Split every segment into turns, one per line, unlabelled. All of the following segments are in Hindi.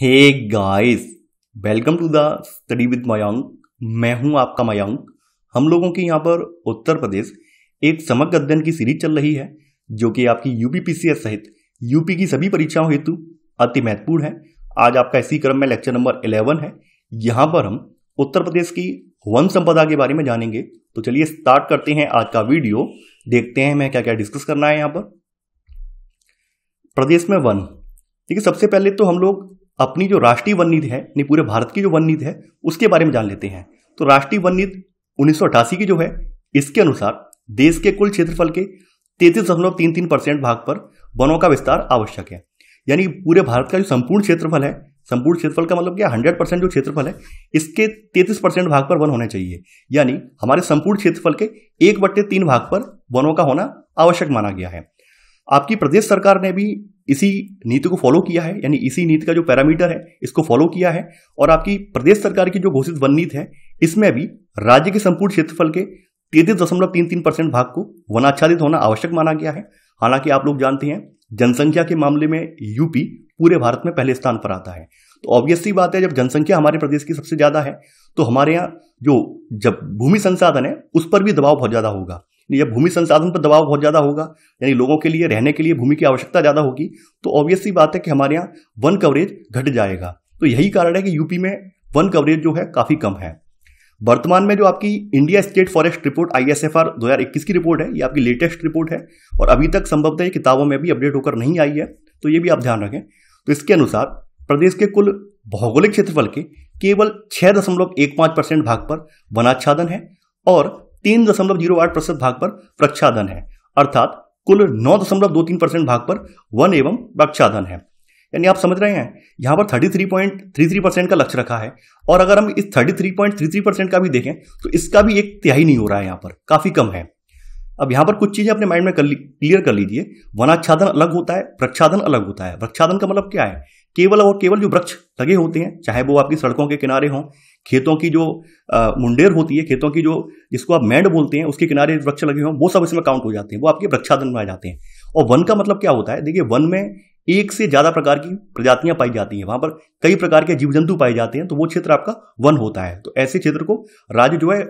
hey guys welcome to the study with Mayank मैं हूं आपका मयांक हम लोगों के यहां पर उत्तर प्रदेश एक समग्र अध्ययन की सीरीज चल रही है जो कि आपकी यूपीपीसीएस सहित यूपी की सभी परीक्षाओं हेतु अति महत्वपूर्ण है आज आपका इसी क्रम में लेक्चर नंबर इलेवन है यहां पर हम उत्तर प्रदेश की वन संपदा के बारे में जानेंगे तो चलिए स्टार्ट करते हैं आज का वीडियो देखते हैं हमें क्या क्या डिस्कस करना है यहाँ पर प्रदेश में वन देखिए सबसे पहले तो हम लोग अपनी जो राष्ट्रीय वन निधि है यानी पूरे भारत की जो वन निधि है उसके बारे में जान लेते हैं तो राष्ट्रीय वन निधि उन्नीस की जो है इसके अनुसार देश के कुल क्षेत्रफल के तैतीस दशमलव तीन तीन परसेंट भाग पर वनों का विस्तार आवश्यक है यानी पूरे भारत का जो संपूर्ण क्षेत्रफल है संपूर्ण क्षेत्रफल का मतलब क्या हंड्रेड परसेंट जो क्षेत्रफल है इसके तैतीस परसेंट भाग पर वन होने चाहिए यानी हमारे संपूर्ण क्षेत्रफल के एक बट्टे तीन भाग पर वनों का होना आवश्यक माना गया है आपकी प्रदेश सरकार ने भी इसी नीति को फॉलो किया है यानी इसी नीति का जो पैरामीटर है इसको फॉलो किया है और आपकी प्रदेश सरकार की जो घोषित वन नीति है इसमें भी राज्य के संपूर्ण क्षेत्रफल के तैतीस दशमलव तीन तीन परसेंट भाग को वनाच्छादित होना आवश्यक माना गया है हालांकि आप लोग जानते हैं जनसंख्या के मामले में यूपी पूरे भारत में पहले स्थान पर आता है तो ऑब्वियसली बात है जब जनसंख्या हमारे प्रदेश की सबसे ज़्यादा है तो हमारे यहाँ जो जब भूमि संसाधन है उस पर भी दबाव बहुत ज़्यादा होगा या भूमि संसाधन पर दबाव बहुत ज़्यादा होगा यानी लोगों के लिए रहने के लिए भूमि की आवश्यकता ज़्यादा होगी तो ऑब्वियसली बात है कि हमारे यहाँ वन कवरेज घट जाएगा तो यही कारण है कि यूपी में वन कवरेज जो है काफ़ी कम है वर्तमान में जो आपकी India state forest report I S F R दो हज़ार इक्कीस की रिपोर्ट है ये आपकी लेटेस्ट रिपोर्ट है और अभी तक संभवतः किताबों में भी अपडेट होकर नहीं आई है तो ये भी आप ध्यान रखें तो इसके अनुसार प्रदेश के कुल भौगोलिक क्षेत्रफल के केवल छः दशमलव एक पाँच परसेंट भाग पर वनाच्छादन है और तीन दशमलव जीरो आठ प्रतिशत भाग पर प्रक्षाधन है अर्थात कुल नौ दशमलव दो तीन परसेंट भाग पर वन एवं प्रक्षाधन है यानी आप समझ रहे हैं यहाँ पर thirty three point three three percent का लक्ष्य रखा है और अगर हम इस thirty three point three three percent का भी देखें तो इसका भी एक तिहाई नहीं हो रहा है यहाँ पर काफ़ी कम है अब यहाँ पर कुछ चीज़ें अपने माइंड में कर क्लियर कर लीजिए वनाच्छादन अलग होता है प्रक्षाधन अलग होता है प्रक्षाधन का मतलब क्या है केवल और केवल जो वृक्ष लगे होते हैं चाहे वो आपकी सड़कों के किनारे हों खेतों की जो मुंडेर होती है खेतों की जो जिसको आप मैंड बोलते हैं उसके किनारे वृक्ष लगे हुए वो सब इसमें काउंट हो जाते हैं वो आपके वृक्षाधन में आ जाते हैं और वन का मतलब क्या होता है देखिए वन में एक से ज़्यादा प्रकार की प्रजातियां पाई जाती हैं वहाँ पर कई प्रकार के जीव जंतु पाए जाते हैं तो वो क्षेत्र आपका वन होता है तो ऐसे क्षेत्र को राज्य जो है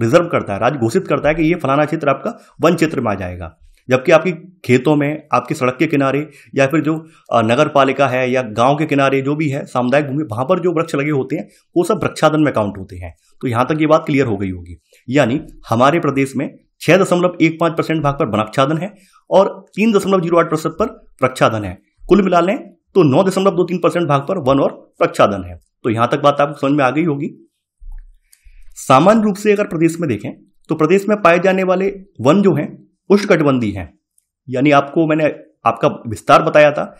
रिजर्व करता है राज्य घोषित करता है कि ये फलाना क्षेत्र आपका वन क्षेत्र में आ जाएगा जबकि आपकी खेतों में आपकी सड़क के किनारे या फिर जो नगर पालिका है या गांव के किनारे जो भी है सामुदायिक भूमि वहाँ पर जो वृक्ष लगे होते हैं वो सब वृक्षादन में काउंट होते हैं तो यहाँ तक ये बात क्लियर हो गई होगी यानी हमारे प्रदेश में छः दशमलव एक पाँच परसेंट भाग पर वनाक्षादन है और तीन दशमलव जीरो आठ प्रतिशत पर वृक्षादन है कुल मिला लें तो नौ दशमलव दो तीन परसेंट भाग पर वन और वृक्षादन है तो यहां तक बात आपको समझ में आ गई होगी सामान्य रूप से अगर प्रदेश में देखें तो प्रदेश में पाए जाने वाले वन जो हैं उष्णकटिबंधी है यानी आपको मैंने आपका विस्तार बताया था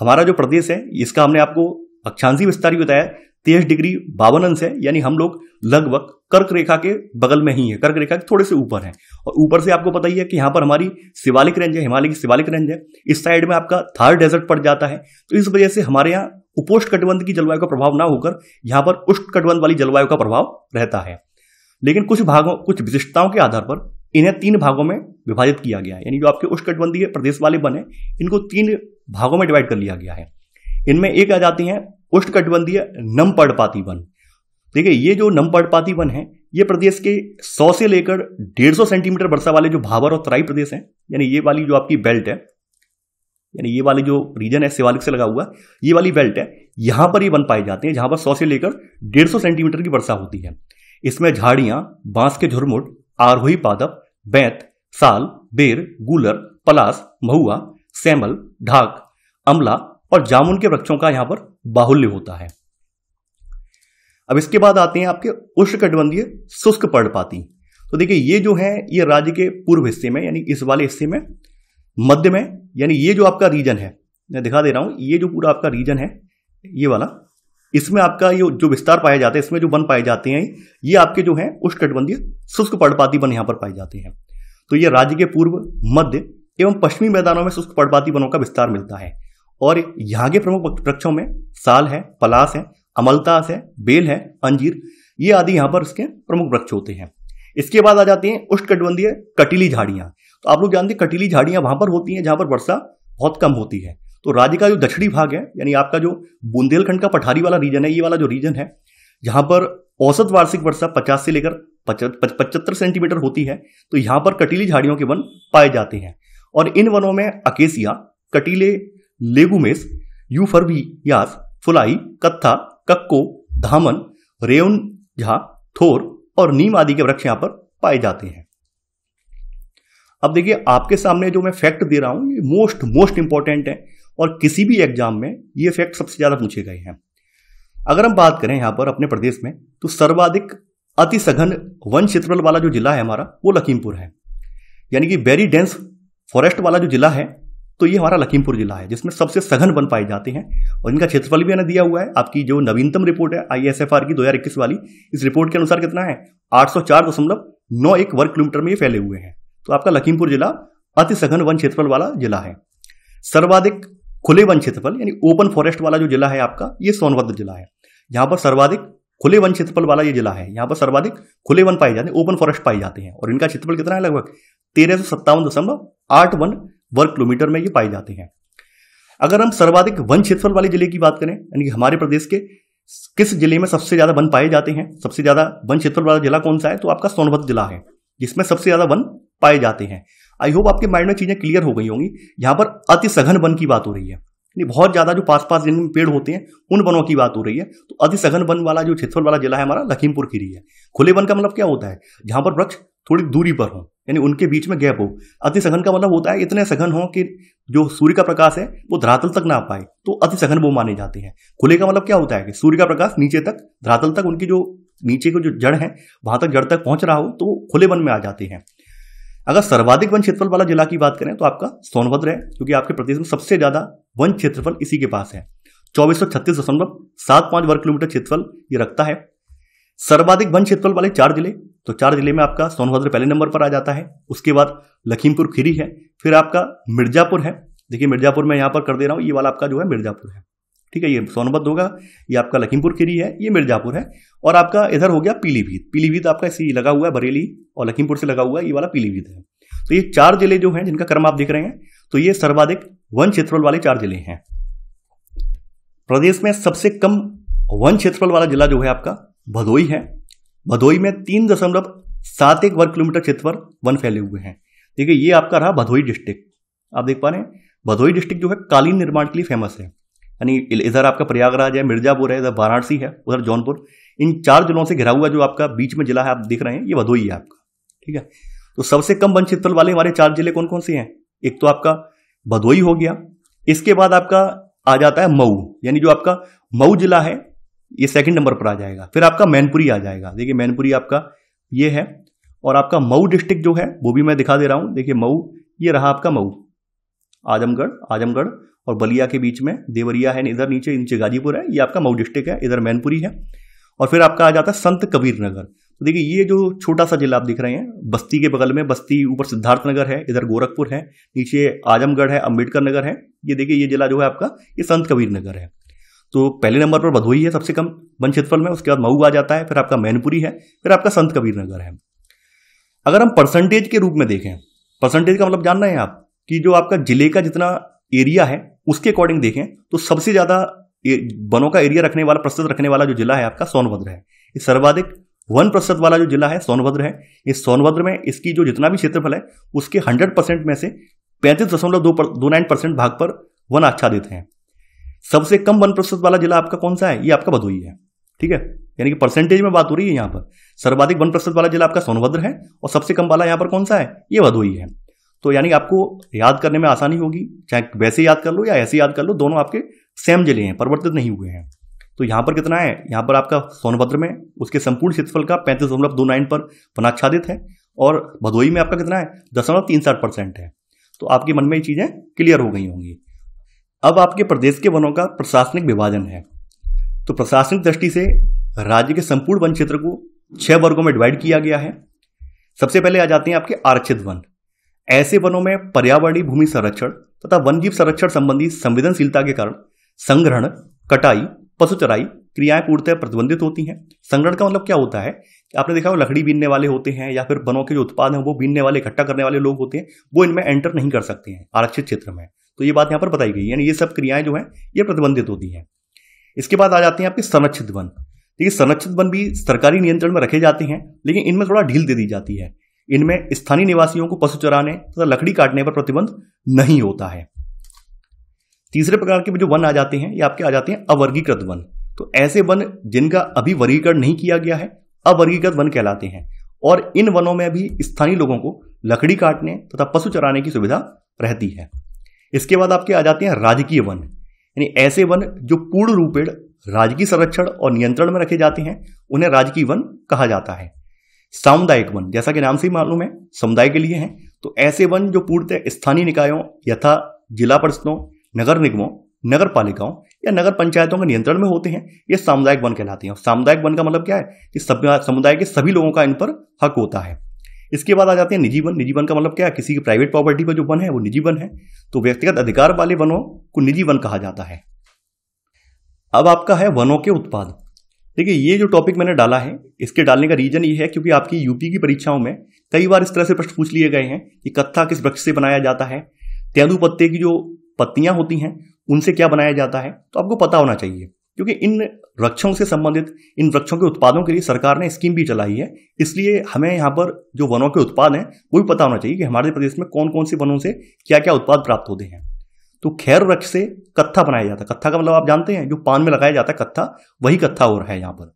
हमारा जो प्रदेश है इसका हमने आपको अक्षांशी विस्तार भी बताया तेईस डिग्री बावन अंश है यानी हम लोग लगभग कर्क रेखा के बगल में ही है कर्क रेखा के थोड़े से ऊपर है और ऊपर से आपको पता ही है कि यहाँ पर हमारी शिवालिक रेंज है हिमालय की शिवालिक रेंज है इस साइड में आपका थार डेजर्ट पड़ जाता है तो इस वजह से हमारे यहाँ उपोष्ट कटबंध की जलवायु का प्रभाव ना होकर यहाँ पर उष्ट कटबंध वाली जलवायु का प्रभाव रहता है लेकिन कुछ भागों कुछ विशिष्टताओं के आधार पर इन्हें तीन भागों में विभाजित किया गया है यानी जो आपके उष्णकटिबंधीय प्रदेश वाले वन है इनको तीन भागों में डिवाइड कर लिया गया है इनमें एक आ जाती है उष्णकटिबंधीय नम पर्णपाती वन देखिए ये जो नम पर्णपाती वन है ये प्रदेश के 100 से लेकर 150 सेंटीमीटर वर्षा वाले जो भावर और तराई प्रदेश हैं यानी ये वाली जो आपकी बेल्ट है यानी ये वाली जो रीजन है शिवालिक से लगा हुआ ये वाली बेल्ट है यहाँ पर ये वन पाए जाते हैं जहाँ पर 100 से लेकर 150 सेंटीमीटर की वर्षा होती है इसमें झाड़ियाँ बांस के झुरमुट आरोही पादप बैत साल बेर गूलर पलास महुआ सैमल ढाक अमला और जामुन के वृक्षों का यहां पर बाहुल्य होता है अब इसके बाद आते हैं आपके उष्णकटिबंधीय शुष्क पर्णपाती तो देखिए ये जो है ये राज्य के पूर्व हिस्से में यानी इस वाले हिस्से में मध्य में यानी ये जो आपका रीजन है मैं दिखा दे रहा हूं ये जो पूरा आपका रीजन है ये वाला इसमें आपका ये जो विस्तार पाए जाते हैं इसमें जो वन पाए जाते हैं ये आपके जो हैं कटबंधीय शुष्क पर्णपाती वन यहाँ पर पाए जाते हैं तो ये राज्य के पूर्व मध्य एवं पश्चिमी मैदानों में शुष्क पर्णपाती वनों का विस्तार मिलता है और यहाँ के प्रमुख वृक्षों में साल है पलास है अमलतास है बेल है अंजीर ये आदि यहाँ पर इसके प्रमुख वृक्ष होते हैं इसके बाद आ जाते हैं उष्णकटिबंधीय कटीली झाड़ियाँ तो आप लोग जानते हैं कटीली झाड़ियाँ वहाँ पर होती हैं जहाँ पर वर्षा बहुत कम होती है तो राज्य का जो दक्षिणी भाग है यानी आपका जो बुंदेलखंड का पठारी वाला रीजन है ये वाला जो रीजन है जहाँ पर औसत वार्षिक वर्षा पचास से लेकर पचहत्तर सेंटीमीटर होती है तो यहाँ पर कटीली झाड़ियों के वन पाए जाते हैं और इन वनों में अकेसिया कटीले लेगुमेस यूफरबियास फुलाई कत्था कक्को धामन रेउन झा थोर और नीम आदि के वृक्ष यहाँ पर पाए जाते हैं अब देखिए आपके सामने जो मैं फैक्ट दे रहा हूँ ये मोस्ट मोस्ट इंपॉर्टेंट है और किसी भी एग्जाम में ये फैक्ट सबसे ज़्यादा पूछे गए हैं अगर हम बात करें यहाँ पर अपने प्रदेश में तो सर्वाधिक अति सघन वन क्षेत्रफल वाला जो जिला है हमारा वो लखीमपुर है यानी कि वेरी डेंस फॉरेस्ट वाला जो जिला है तो ये हमारा लखीमपुर जिला है जिसमें सबसे सघन वन पाए जाते हैं और इनका क्षेत्रफल भी मैंने दिया हुआ है आपकी जो नवीनतम रिपोर्ट है आई एस एफ आर की दो हजार इक्कीस वाली इस रिपोर्ट के अनुसार कितना है आठ सौ चार दशमलव नौ एक वर्ग किलोमीटर में ये फैले हुए हैं तो आपका लखीमपुर जिला अति सघन वन क्षेत्रफल वाला जिला है सर्वाधिक खुले वन क्षेत्रफल यानी ओपन फॉरेस्ट वाला जो जिला है आपका ये सोनभद्र जिला है यहाँ पर सर्वाधिक खुले वन क्षेत्रफल वाला ये जिला है यहाँ पर सर्वाधिक खुले वन पाए जाते हैं ओपन फॉरेस्ट पाए जाते हैं और इनका क्षेत्रफल कितना है लगभग तेरह सौ सत्तावन दशमलव आठ वन वर्ग किलोमीटर में ये पाए जाते हैं अगर हम सर्वाधिक वन क्षेत्रफल वाले जिले की बात करें यानी हमारे प्रदेश के किस जिले में सबसे ज़्यादा वन पाए जाते हैं सबसे ज़्यादा वन क्षेत्रफल वाला जिला कौन सा है तो आपका सोनभद्र जिला है जिसमें सबसे ज़्यादा वन पाए जाते हैं आई होप आपके माइंड में चीज़ें क्लियर हो गई होंगी यहाँ पर अति सघन वन की बात हो रही है नहीं बहुत ज़्यादा जो पास पास जिनमें पेड़ होते हैं उन वनों की बात हो रही है तो अति सघन वन वाला जो क्षेत्रफल वाला जिला है हमारा लखीमपुर खीरी है खुले वन का मतलब क्या होता है जहाँ पर वृक्ष थोड़ी दूरी पर हो यानी उनके बीच में गैप हो अति सघन का मतलब होता है इतने सघन हो कि जो सूर्य का प्रकाश है वो धरातल तक ना पाए तो अति सघन वो माने जाते हैं खुले का मतलब क्या होता है कि सूर्य का प्रकाश नीचे तक धरातल तक उनकी जो नीचे को जो जड़ है वहां तक जड़ तक पहुंच रहा हो तो वो खुले वन में आ जाते हैं अगर सर्वाधिक वन क्षेत्रफल वाला जिला की बात करें तो आपका सोनभद्र है क्योंकि आपके प्रदेश में सबसे ज्यादा वन क्षेत्रफल इसी के पास है चौबीस सौ छत्तीस दशमलव सात वर्ग किलोमीटर क्षेत्रफल ये रखता है सर्वाधिक वन क्षेत्रफल वाले चार जिले तो चार जिले में आपका सोनभद्र पहले नंबर पर आ जाता है उसके बाद लखीमपुर खीरी है फिर आपका मिर्जापुर है देखिए मिर्जापुर मैं यहाँ पर कर दे रहा हूँ ये वाला आपका जो है मिर्जापुर है ठीक है ये सोनभद्र होगा ये आपका लखीमपुर खीरी है ये मिर्जापुर है और आपका इधर हो गया पीलीभीत पीलीभीत आपका इसी लगा हुआ है बरेली और लखीमपुर से लगा हुआ है ये वाला पीलीभीत है तो ये चार जिले जो हैं जिनका क्रम आप देख रहे हैं तो ये सर्वाधिक वन क्षेत्रफल वाले चार जिले हैं प्रदेश में सबसे कम वन क्षेत्रफल वाला जिला जो है आपका भदोई है भदोई में तीन दशमलव सात एक वर्ग किलोमीटर क्षेत्रफल वन फैले हुए हैं देखिए ये आपका रहा भदोई डिस्ट्रिक्ट आप देख पा रहे हैं भदोई डिस्ट्रिक्ट जो है कालीन निर्माण के लिए फेमस है यानी इधर आपका प्रयागराज है मिर्जापुर है इधर वाराणसी है उधर जौनपुर इन चार जिलों से घिरा हुआ जो आपका बीच में जिला है आप देख रहे हैं ये भदोही है आपका ठीक है तो सबसे कम वन क्षेत्रफल वाले हमारे चार जिले कौन कौन से हैं एक तो आपका भदोही हो गया इसके बाद आपका आ जाता है मऊ यानी जो आपका मऊ जिला है ये सेकंड नंबर पर आ जाएगा फिर आपका मैनपुरी आ जाएगा देखिए मैनपुरी आपका ये है और आपका मऊ डिस्ट्रिक्ट जो है वो भी मैं दिखा दे रहा हूँ देखिए मऊ ये रहा आपका मऊ आजमगढ़ आजमगढ़ और बलिया के बीच में देवरिया है इधर नीचे नीचे गाजीपुर है ये आपका मऊ डिस्ट्रिक्ट है इधर मैनपुरी है और फिर आपका आ जाता है संत कबीर नगर तो देखिए ये जो छोटा सा जिला आप दिख रहे हैं बस्ती के बगल में बस्ती ऊपर सिद्धार्थ नगर है इधर गोरखपुर है नीचे आजमगढ़ है अम्बेडकर नगर है ये देखिए ये जिला जो है आपका ये संत कबीर नगर है तो पहले नंबर पर भदोही है सबसे कम वन क्षेत्रफल में उसके बाद मऊ आ जाता है फिर आपका मैनपुरी है फिर आपका संत कबीर नगर है अगर हम परसेंटेज के रूप में देखें परसेंटेज का मतलब जान रहे हैं आप कि जो आपका जिले का जितना एरिया है उसके अकॉर्डिंग देखें तो सबसे ज़्यादा वनों का एरिया रखने वाला प्रस्तुत रखने वाला जो जिला है आपका सोनभद्र है ये सर्वाधिक वन प्रतिशत वाला जो जिला है सोनभद्र है इस सोनभद्र में इसकी जो जितना भी क्षेत्रफल है उसके हंड्रेड परसेंट में से पैंतीस दशमलव दो दो नाइन परसेंट भाग पर वन आच्छादित हैं सबसे कम वन प्रतिशत वाला जिला आपका कौन सा है ये आपका भदोही है ठीक है यानी कि परसेंटेज में बात हो रही है यहाँ पर सर्वाधिक वन प्रतिशत वाला जिला आपका सोनभद्र है और सबसे कम वाला यहां पर कौन सा है ये भदोही है तो यानी आपको याद करने में आसानी होगी चाहे वैसे याद कर लो या ऐसे याद कर लो दोनों आपके सेम जिले हैं परिवर्तित नहीं हुए हैं तो यहाँ पर कितना है यहाँ पर आपका सोनभद्र में उसके संपूर्ण क्षेत्रफल का पैंतीस दशमलव दो नाइन पर वनाच्छादित है और भदोई में आपका कितना है दशमलव तीन साठ परसेंट है तो आपके मन में ये चीज़ें क्लियर हो गई होंगी अब आपके प्रदेश के वनों का प्रशासनिक विभाजन है तो प्रशासनिक दृष्टि से राज्य के संपूर्ण वन क्षेत्र को छः वर्गों में डिवाइड किया गया है सबसे पहले आ जाते हैं आपके आरक्षित वन ऐसे वनों में पर्यावरणीय भूमि संरक्षण तथा वन जीव संरक्षण संबंधी संवेदनशीलता के कारण संग्रहण कटाई पशु चराई क्रियाएं पूर्णतः प्रतिबंधित होती हैं संग्रहण का मतलब क्या होता है कि आपने देखा हो लकड़ी बीनने वाले होते हैं या फिर वनों के जो उत्पाद हैं वो बीनने वाले इकट्ठा करने वाले लोग होते हैं वो इनमें एंटर नहीं कर सकते हैं आरक्षित क्षेत्र में तो ये बात यहाँ पर बताई गई यानी ये सब क्रियाएं जो हैं ये प्रतिबंधित होती हैं इसके बाद आ जाते हैं आपके संरक्षित वन देखिए संरक्षित वन भी सरकारी नियंत्रण में रखे जाते हैं लेकिन इनमें थोड़ा ढील दे दी जाती है इनमें स्थानीय निवासियों को पशु चराने तथा लकड़ी काटने पर प्रतिबंध नहीं होता है तीसरे प्रकार के जो वन आ जाते हैं ये आपके आ जाते हैं अवर्गीकृत वन तो ऐसे वन जिनका अभी वर्गीकरण नहीं किया गया है अवर्गीकृत वन कहलाते हैं और इन वनों में भी स्थानीय लोगों को लकड़ी काटने तथा पशु चराने की सुविधा रहती है इसके बाद आपके आ जाते हैं राजकीय वन यानी ऐसे वन जो पूर्ण रूपेण राजकीय संरक्षण और नियंत्रण में रखे जाते हैं उन्हें राजकीय वन कहा जाता है सामुदायिक वन जैसा कि नाम से ही मालूम है समुदाय के लिए हैं तो ऐसे वन जो पूर्णतः स्थानीय निकायों यथा जिला परिषदों नगर निगमों नगर पालिकाओं या नगर पंचायतों के नियंत्रण में होते हैं ये सामुदायिक वन कहलाते हैं सामुदायिक वन का मतलब क्या है कि समुदाय के सभी लोगों का इन पर हक होता है इसके बाद आ जाते हैं निजी वन निजी वन का मतलब क्या है किसी की प्राइवेट प्रॉपर्टी पर जो वन है वो निजी वन है तो व्यक्तिगत अधिकार वाले वनों को निजी वन कहा जाता है अब आपका है वनों के उत्पाद देखिए ये जो टॉपिक मैंने डाला है इसके डालने का रीजन ये है क्योंकि आपकी यूपी की परीक्षाओं में कई बार इस तरह से प्रश्न पूछ लिए गए हैं कि कत्था किस वृक्ष से बनाया जाता है तेंदु पत्ते की जो पत्तियां होती हैं उनसे क्या बनाया जाता है तो आपको पता होना चाहिए क्योंकि इन वृक्षों से संबंधित इन वृक्षों के उत्पादों के लिए सरकार ने स्कीम भी चलाई है इसलिए हमें यहाँ पर जो वनों के उत्पाद हैं वो भी पता होना चाहिए कि हमारे प्रदेश में कौन कौन से वनों से क्या क्या उत्पाद प्राप्त होते हैं तो खैर वृक्ष से कत्था बनाया जाता है कत्था का मतलब आप जानते हैं जो पान में लगाया जाता है कत्था वही कत्था हो रहा है यहाँ पर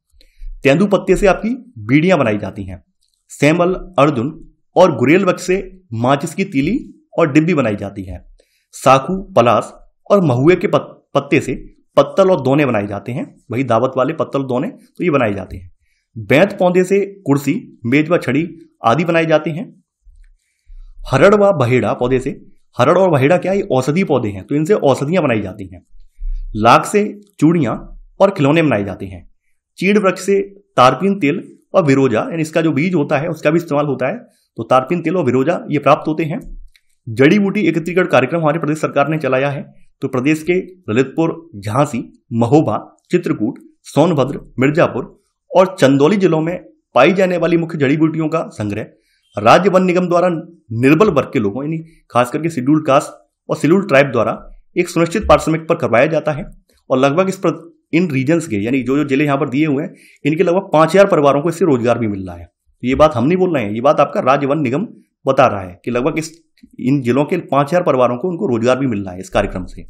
तेंदु पत्ते से आपकी बीड़ियाँ बनाई जाती हैं सेमल अर्जुन और गुरेल वृक्ष से माचिस की तीली और डिब्बी बनाई जाती है साखू पलास और महुए के पत्ते से पत्तल और दोने बनाए जाते हैं वही दावत वाले पत्तल दोने तो ये बनाए जाते हैं बैंत पौधे से कुर्सी मेज व छड़ी आदि बनाए जाते हैं हरड़ व बहेड़ा पौधे से हरड़ और वहीड़ा क्या ये औषधि पौधे हैं तो इनसे औषधियां बनाई जाती हैं लाख से चूड़ियां और खिलौने बनाए जाते हैं चीड़ वृक्ष से तारपीन तेल और विरोजा यानी इसका जो बीज होता है उसका भी इस्तेमाल होता है तो तारपीन तेल और विरोजा ये प्राप्त होते हैं जड़ी बूटी एकत्रीकरण कार्यक्रम हमारे प्रदेश सरकार ने चलाया है तो प्रदेश के ललितपुर झांसी महोबा चित्रकूट सोनभद्र मिर्जापुर और चंदौली जिलों में पाई जाने वाली मुख्य जड़ी बूटियों का संग्रह राज्य वन निगम द्वारा निर्बल वर्ग के लोगों यानी खास करके शेड्यूल्ड कास्ट और शेड्यूल्ड ट्राइब द्वारा एक सुनिश्चित पारिश्रमिक पर करवाया जाता है और लगभग इस पर इन रीजन्स के यानी जो जो जिले यहाँ पर दिए हुए हैं इनके लगभग पाँच हज़ार परिवारों को इससे रोजगार भी मिल रहा है तो ये बात हम नहीं बोल रहे हैं ये बात आपका राज्य वन निगम बता रहा है कि लगभग इस इन जिलों के पाँच हज़ार परिवारों को उनको रोजगार भी मिल रहा है इस कार्यक्रम से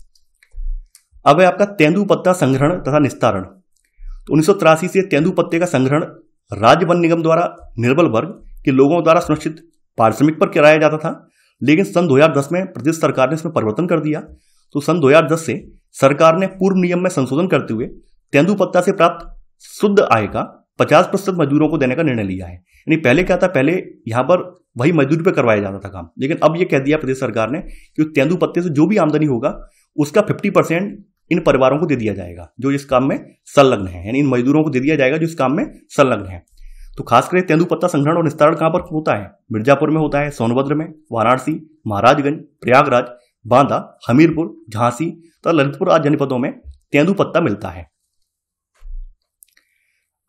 अब है आपका तेंदु पत्ता संग्रहण तथा निस्तारण तो उन्नीस से तेंदु पत्ते का संग्रहण राज्य वन निगम द्वारा निर्बल वर्ग कि लोगों द्वारा सुनिश्चित पारिश्रमिक पर किराया जाता था लेकिन सन 2010 में प्रदेश सरकार ने इसमें परिवर्तन कर दिया तो सन 2010 से सरकार ने पूर्व नियम में संशोधन करते हुए तेंदुपत्ता से प्राप्त शुद्ध आय का पचास प्रतिशत मजदूरों को देने का निर्णय लिया है यानी पहले क्या था पहले यहाँ पर वही मजदूरी पर करवाया जाता था काम लेकिन अब यह कह दिया प्रदेश सरकार ने कि तेंदुपत्ते से जो भी आमदनी होगा उसका फिफ्टी परसेंट इन परिवारों को दे दिया जाएगा जो इस काम में संलग्न है यानी इन मजदूरों को दे दिया जाएगा जो इस काम में संलग्न है तो खासकर तेंदुपत्ता संग्रहण और निस्तारण कहाँ पर होता है मिर्जापुर में होता है सोनभद्र में वाराणसी महाराजगंज प्रयागराज बांदा हमीरपुर झांसी तथा ललितपुर आदि जनपदों में तेंदुपत्ता मिलता है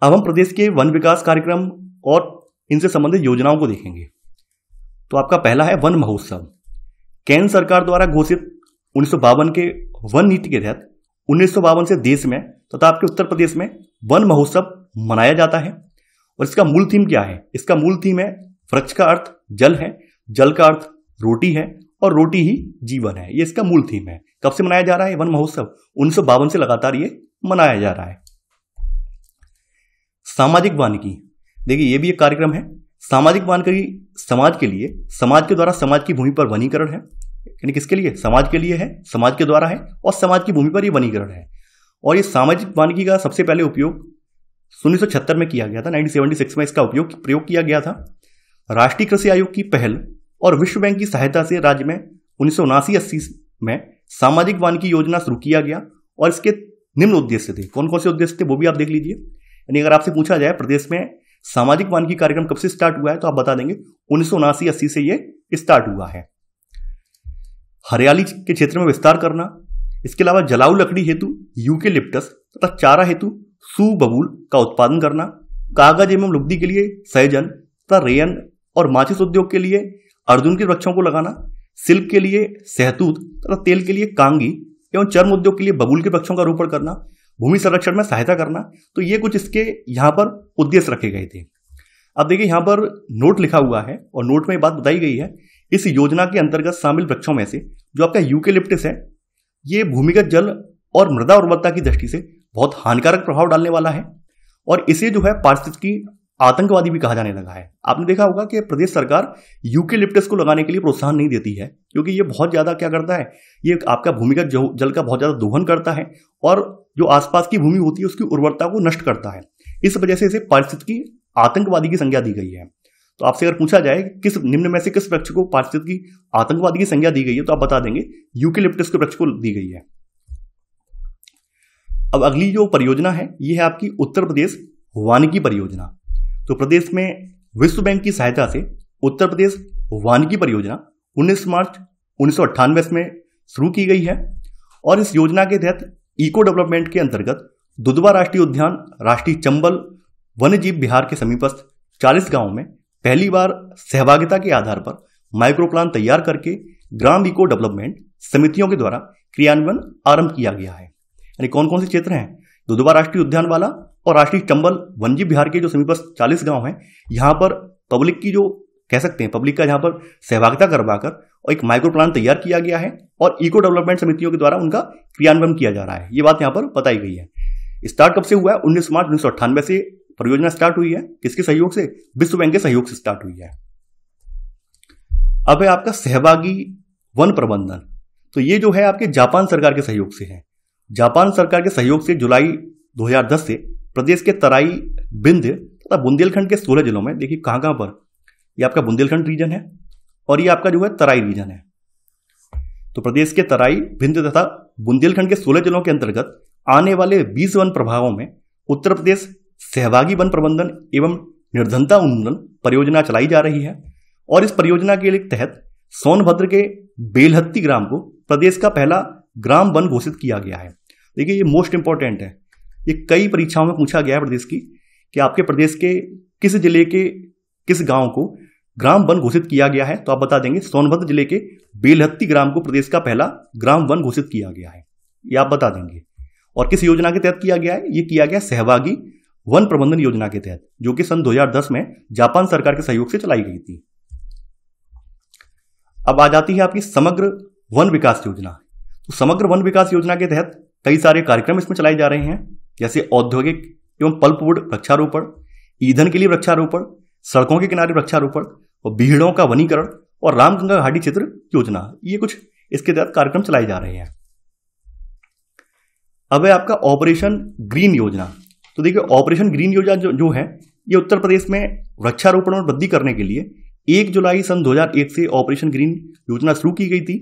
अब हम प्रदेश के वन विकास कार्यक्रम और इनसे संबंधित योजनाओं को देखेंगे तो आपका पहला है वन महोत्सव केंद्र सरकार द्वारा घोषित उन्नीस के वन नीति के तहत उन्नीस से देश में तथा आपके उत्तर प्रदेश में वन महोत्सव मनाया जाता है और इसका मूल थीम क्या है इसका मूल थीम है वृक्ष का अर्थ जल है जल का अर्थ रोटी है और रोटी ही जीवन है ये इसका मूल थीम है कब से मनाया जा रहा है वन महोत्सव उन्नीस से लगातार ये मनाया जा रहा है सामाजिक वानिकी देखिए ये भी एक कार्यक्रम है सामाजिक वानिकी समाज के लिए समाज के द्वारा समाज की भूमि पर वनीकरण है यानी किसके लिए समाज के लिए है समाज के द्वारा है और समाज की भूमि पर ये वनीकरण है और ये सामाजिक वानिकी का सबसे पहले उपयोग 1976 में किया गया था 1976 में इसका उपयोग प्रयोग किया गया था राष्ट्रीय कृषि आयोग की पहल और विश्व बैंक की सहायता से राज्य में उन्नीस सौ में सामाजिक वानिकी योजना शुरू किया गया और इसके निम्न उद्देश्य थे कौन कौन से उद्देश्य थे वो भी आप देख लीजिए यानी अगर आपसे पूछा जाए प्रदेश में सामाजिक वानिकी कार्यक्रम कब से स्टार्ट हुआ है तो आप बता देंगे उन्नीस अस्सी से ये स्टार्ट हुआ है हरियाली के क्षेत्र में विस्तार करना इसके अलावा जलाऊ लकड़ी हेतु यूके लिप्टस तथा चारा हेतु सुबबूल का उत्पादन करना कागज एवं लुगदी के लिए सहजन तथा रेयन और माचिस उद्योग के लिए अर्जुन के वृक्षों को लगाना सिल्क के लिए सहतूत तथा तेल के लिए कांगी एवं चर्म उद्योग के लिए बबूल के वृक्षों का रोपण करना भूमि संरक्षण में सहायता करना तो ये कुछ इसके यहाँ पर उद्देश्य रखे गए थे अब देखिए यहाँ पर नोट लिखा हुआ है और नोट में ये बात बताई गई है इस योजना के अंतर्गत शामिल वृक्षों में से जो आपका यूकेलिप्टिस है ये भूमिगत जल और मृदा उर्वरता की दृष्टि से बहुत हानिकारक प्रभाव डालने वाला है और इसे जो है पारिस्थितिकी आतंकवादी भी कहा जाने लगा है आपने देखा होगा कि प्रदेश सरकार यूके लिप्टस को लगाने के लिए प्रोत्साहन नहीं देती है क्योंकि ये बहुत ज़्यादा क्या करता है ये आपका भूमिगत जल का बहुत ज़्यादा दोहन करता है और जो आसपास की भूमि होती है उसकी उर्वरता को नष्ट करता है इस वजह से इसे पारिस्थितिकी आतंकवादी की संज्ञा दी गई है तो आपसे अगर पूछा जाए किस निम्न में से किस वृक्ष को पारिस्थितिकी आतंकवादी की संज्ञा दी गई है तो आप बता देंगे यूके लिप्टस के वृक्ष को दी गई है अब अगली जो परियोजना है ये है आपकी उत्तर प्रदेश वानिकी परियोजना तो प्रदेश में विश्व बैंक की सहायता से उत्तर प्रदेश वानिकी परियोजना 19 मार्च उन्नीस में शुरू की गई है और इस योजना के तहत इको डेवलपमेंट के अंतर्गत दुधवा राष्ट्रीय उद्यान राष्ट्रीय चंबल वन्यजीव बिहार के समीपस्थ चालीस गांवों में पहली बार सहभागिता के आधार पर माइक्रो प्लान तैयार करके ग्राम इको डेवलपमेंट समितियों के द्वारा क्रियान्वयन आरंभ किया गया है यानी कौन कौन से क्षेत्र हैं दुधवा राष्ट्रीय उद्यान वाला और राष्ट्रीय चंबल वनजी बिहार के जो समीपस चालीस गाँव हैं यहाँ पर पब्लिक की जो कह सकते हैं पब्लिक का यहाँ पर सहभागिता करवाकर और एक माइक्रो प्लान तैयार किया गया है और इको डेवलपमेंट समितियों के द्वारा उनका क्रियान्वयन किया जा रहा है ये बात यहाँ पर बताई गई है स्टार्ट कब से हुआ है उन्नीस मार्च उन्नीस से परियोजना स्टार्ट हुई है किसके सहयोग से विश्व बैंक के सहयोग से स्टार्ट हुई है अब है आपका सहभागी वन प्रबंधन तो ये जो है आपके जापान सरकार के सहयोग से है जापान सरकार के सहयोग से जुलाई 2010 से प्रदेश के तराई बिंद तथा बुंदेलखंड के सोलह जिलों में देखिए कहाँ कहाँ पर ये आपका बुंदेलखंड रीजन है और ये आपका जो है तराई रीजन है तो प्रदेश के तराई बिंद तथा बुंदेलखंड के सोलह जिलों के अंतर्गत आने वाले बीस वन प्रभावों में उत्तर प्रदेश सहभागी वन प्रबंधन एवं निर्धनता उन्मूलन परियोजना चलाई जा रही है और इस परियोजना के तहत सोनभद्र के बेलहत्ती ग्राम को प्रदेश का पहला ग्राम वन घोषित किया गया है देखिए ये मोस्ट इंपॉर्टेंट है ये कई परीक्षाओं में पूछा गया है प्रदेश की कि आपके प्रदेश के किस जिले के किस गांव को ग्राम वन घोषित किया गया है तो आप बता देंगे सोनभद्र जिले के बेलहत्ती ग्राम को प्रदेश का पहला ग्राम वन घोषित किया गया है ये आप बता देंगे और किस योजना के तहत किया गया है ये किया गया सहभागी वन प्रबंधन योजना के तहत जो कि सन 2010 में जापान सरकार के सहयोग से चलाई गई थी अब आ जाती है आपकी समग्र वन विकास योजना तो समग्र वन विकास योजना के तहत कई सारे कार्यक्रम इसमें चलाए जा रहे हैं जैसे औद्योगिक एवं पल्पवुड वृक्षारोपण ईंधन के लिए वृक्षारोपण सड़कों के किनारे वृक्षारोपण और भीड़ों का वनीकरण और रामगंगा घाटी क्षेत्र योजना ये कुछ इसके तहत कार्यक्रम चलाए जा रहे हैं अब है आपका ऑपरेशन ग्रीन योजना तो देखिए ऑपरेशन ग्रीन योजना जो, जो है ये उत्तर प्रदेश में वृक्षारोपण और वृद्धि करने के लिए एक जुलाई सन 2001 से ऑपरेशन ग्रीन योजना शुरू की गई थी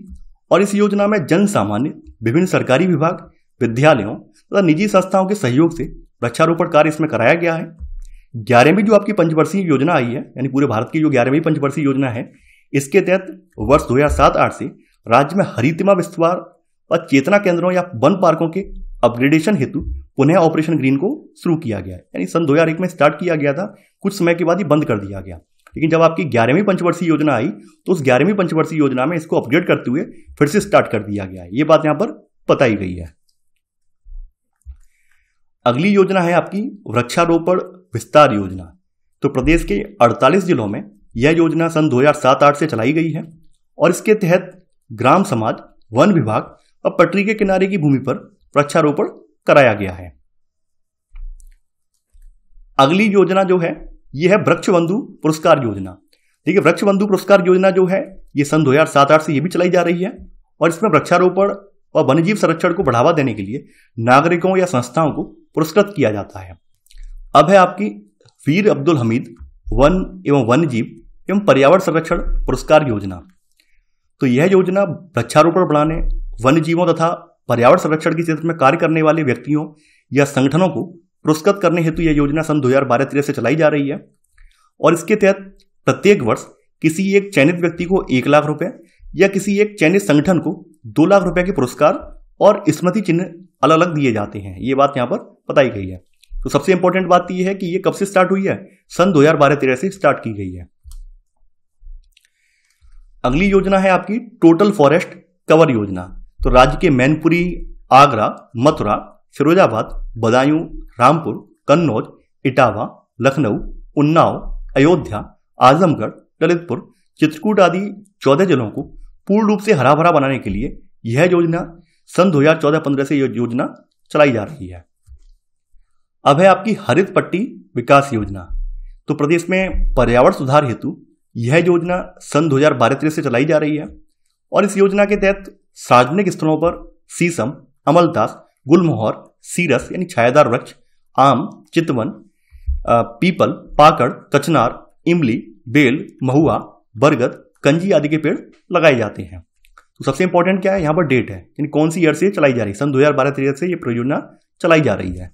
और इस योजना में जन सामान्य विभिन्न सरकारी विभाग विद्यालयों तथा निजी संस्थाओं के सहयोग से वृक्षारोपण कार्य इसमें कराया गया है ग्यारहवीं जो आपकी पंचवर्षीय योजना आई है यानी पूरे भारत की जो ग्यारहवीं पंचवर्षीय योजना है इसके तहत वर्ष दो हजार सात आठ से राज्य में हरितिमा विस्तार और चेतना केंद्रों या वन पार्कों के अपग्रेडेशन हेतु पुनः ऑपरेशन ग्रीन को शुरू किया गया है यानी सन दो हजार एक में स्टार्ट किया गया था कुछ समय के बाद ही बंद कर दिया गया लेकिन जब आपकी ग्यारहवीं पंचवर्षीय योजना आई तो उस ग्यारहवीं पंचवर्षीय योजना में इसको अपग्रेड करते हुए फिर से स्टार्ट कर दिया गया है ये बात यहाँ पर बताई गई है अगली योजना है आपकी वृक्षारोपण विस्तार योजना तो प्रदेश के 48 जिलों में यह योजना सन 2007 08 से चलाई गई है और इसके तहत ग्राम समाज वन विभाग और पटरी के किनारे की भूमि पर वृक्षारोपण कराया गया है अगली योजना जो है यह है वृक्ष बंधु पुरस्कार योजना देखिए वृक्ष बंधु पुरस्कार योजना जो है यह सन 2007-8 से यह भी चलाई जा रही है और इसमें वृक्षारोपण और वन्यजीव संरक्षण को बढ़ावा देने के लिए नागरिकों या संस्थाओं को पुरस्कृत किया जाता है अब है आपकी वीर अब्दुल हमीद वन एवं जीव एवं पर्यावरण संरक्षण पुरस्कार योजना तो यह योजना वृक्षारोपण बढ़ाने जीवों तथा पर्यावरण संरक्षण के क्षेत्र में कार्य करने वाले व्यक्तियों या संगठनों को पुरस्कृत करने हेतु यह योजना सन दो हजार से चलाई जा रही है और इसके तहत प्रत्येक वर्ष किसी एक चयनित व्यक्ति को एक लाख रुपए या किसी एक चयनित संगठन को दो लाख रुपए के पुरस्कार और स्मृति चिन्ह अलग अलग दिए जाते हैं ये बात यहाँ पर बताई गई है तो सबसे इंपॉर्टेंट बात यह है कि ये कब से स्टार्ट हुई है सन 2012-13 से स्टार्ट की गई है अगली योजना है आपकी टोटल फॉरेस्ट कवर योजना तो राज्य के मैनपुरी आगरा मथुरा फिरोजाबाद बदायूं रामपुर कन्नौज इटावा लखनऊ उन्नाव अयोध्या आजमगढ़ ललितपुर चित्रकूट आदि चौदह जिलों को पूर्ण रूप से हरा भरा बनाने के लिए यह योजना सन 2014-15 से यह योजना चलाई जा रही है अब है आपकी हरित पट्टी विकास योजना तो प्रदेश में पर्यावरण सुधार हेतु यह योजना सन 2012-13 से चलाई जा रही है और इस योजना के तहत सार्वजनिक स्थलों पर सीसम अमलतास गुलमोहर सीरस यानी छायादार वृक्ष आम चितवन पीपल पाकड़ कचनार इमली बेल महुआ बरगद कंजी आदि के पेड़ लगाए जाते हैं तो सबसे इंपॉर्टेंट क्या है यहाँ पर डेट है यानी कौन सी ईयर से चलाई जा रही है सन दो हजार से ये परियोजना चलाई जा रही है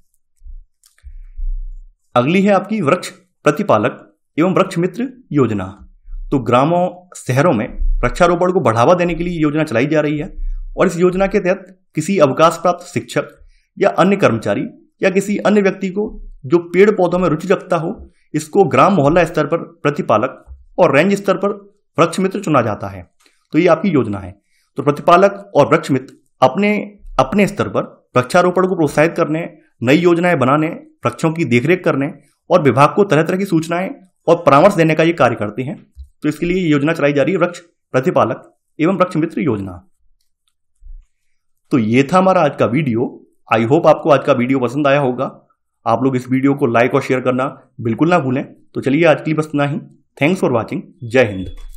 अगली है आपकी वृक्ष प्रतिपालक एवं वृक्ष मित्र योजना तो ग्रामों शहरों में वृक्षारोपण को बढ़ावा देने के लिए योजना चलाई जा रही है और इस योजना के तहत किसी अवकाश प्राप्त शिक्षक या अन्य कर्मचारी या किसी अन्य व्यक्ति को जो पेड़ पौधों में रुचि रखता हो इसको ग्राम मोहल्ला स्तर पर प्रतिपालक और रेंज स्तर पर वृक्ष मित्र चुना जाता है तो ये आपकी योजना है तो प्रतिपालक और वृक्ष मित्र अपने अपने स्तर पर वृक्षारोपण को प्रोत्साहित करने नई योजनाएं बनाने वृक्षों की देखरेख करने और विभाग को तरह तरह की सूचनाएं और परामर्श देने का ये कार्य करते हैं तो इसके लिए योजना चलाई जा रही है वृक्ष प्रतिपालक एवं वृक्ष मित्र योजना तो ये था हमारा आज का वीडियो आई होप आपको आज का वीडियो पसंद आया होगा आप लोग इस वीडियो को लाइक और शेयर करना बिल्कुल ना भूलें तो चलिए आज के लिए बस इतना ही थैंक्स फॉर वॉचिंग जय हिंद